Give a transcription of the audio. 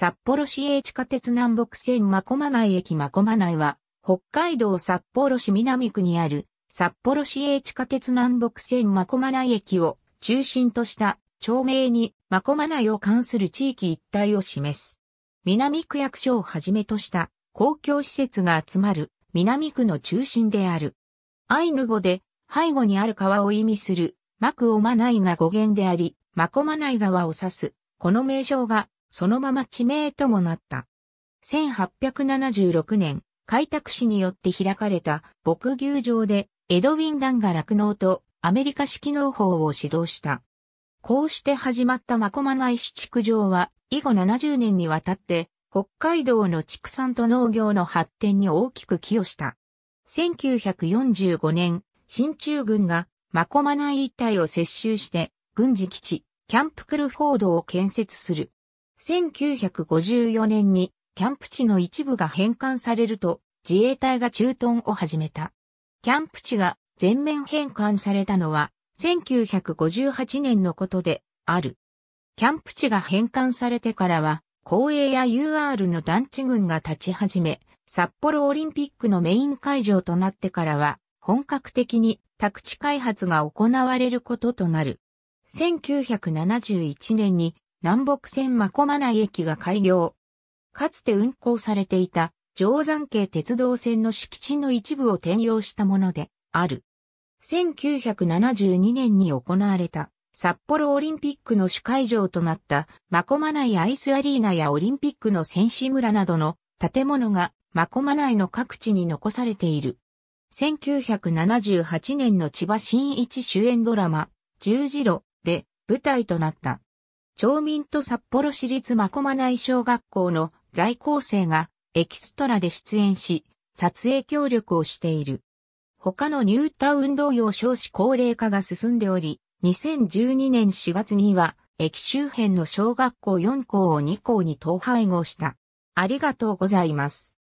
札幌市営地下鉄南北線真駒内駅真駒内は、北海道札幌市南区にある札幌市営地下鉄南北線真駒内駅を中心とした町名に真駒内を関する地域一帯を示す。南区役所をはじめとした公共施設が集まる南区の中心である。アイヌ語で背後にある川を意味するマクオマナイが語源であり、マコマナイ川を指す。この名称がそのまま地名ともなった。1876年、開拓市によって開かれた牧牛場でエドウィン・ランが酪農とアメリカ式農法を指導した。こうして始まったマコマナイ市畜場は以後70年にわたって北海道の畜産と農業の発展に大きく寄与した。1945年、新中軍がマコマナイ一帯を接収して軍事基地、キャンプクルフォードを建設する。1954年にキャンプ地の一部が返還されると自衛隊が駐屯を始めた。キャンプ地が全面返還されたのは1958年のことである。キャンプ地が返還されてからは、公営や UR の団地群が立ち始め、札幌オリンピックのメイン会場となってからは、本格的に宅地開発が行われることとなる。1971年に南北線真駒内駅が開業。かつて運行されていた定山系鉄道線の敷地の一部を転用したものである。1972年に行われた札幌オリンピックの主会場となったマコマ内アイスアリーナやオリンピックの選手村などの建物がマコマ内の各地に残されている。1978年の千葉新一主演ドラマ十字路で舞台となった。町民と札幌市立真駒内小学校の在校生がエキストラで出演し、撮影協力をしている。他のニュータウン同様少子高齢化が進んでおり、2012年4月には、駅周辺の小学校4校を2校に統廃合した。ありがとうございます。